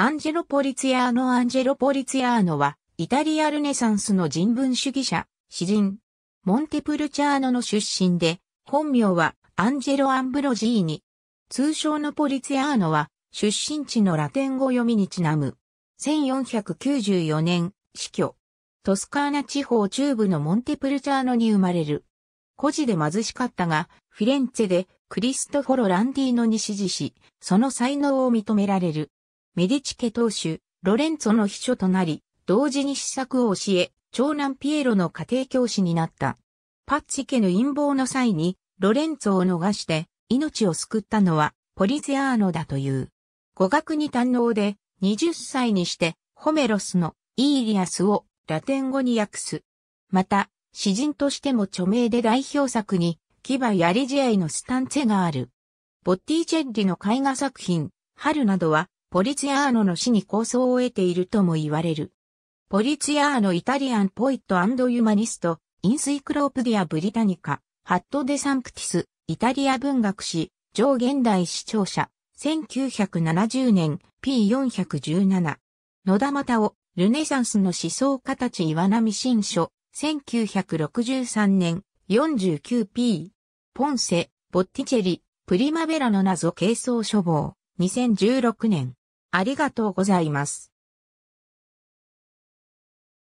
アンジェロ・ポリツィアーノ・アンジェロ・ポリツィアーノは、イタリアルネサンスの人文主義者、詩人、モンテプルチャーノの出身で、本名はアンジェロ・アンブロジーニ。通称のポリツィアーノは、出身地のラテン語読みにちなむ。1494年、死去。トスカーナ地方中部のモンテプルチャーノに生まれる。孤児で貧しかったが、フィレンツェでクリストフォロ・ランディーノに支持し、その才能を認められる。メディチ家当主、ロレンツォの秘書となり、同時に施策を教え、長男ピエロの家庭教師になった。パッチ家の陰謀の際に、ロレンツォを逃して命を救ったのはポリゼアーノだという。語学に堪能で、20歳にして、ホメロスのイーリアスをラテン語に訳す。また、詩人としても著名で代表作に、キバ・ヤリジアイのスタンツェがある。ボッティチェッリの絵画作品、春などは、ポリツィアーノの死に構想を得ているとも言われる。ポリツィアーノイタリアンポイットユマニスト、インスイクロープディア・ブリタニカ、ハット・デ・サンクティス、イタリア文学史、上現代視聴者、1970年 P417。野田又をルネサンスの思想家たち岩波新書、1963年 49P。ポンセ、ボッティチェリ、プリマベラの謎軽装処方、2016年。ありがとうございます。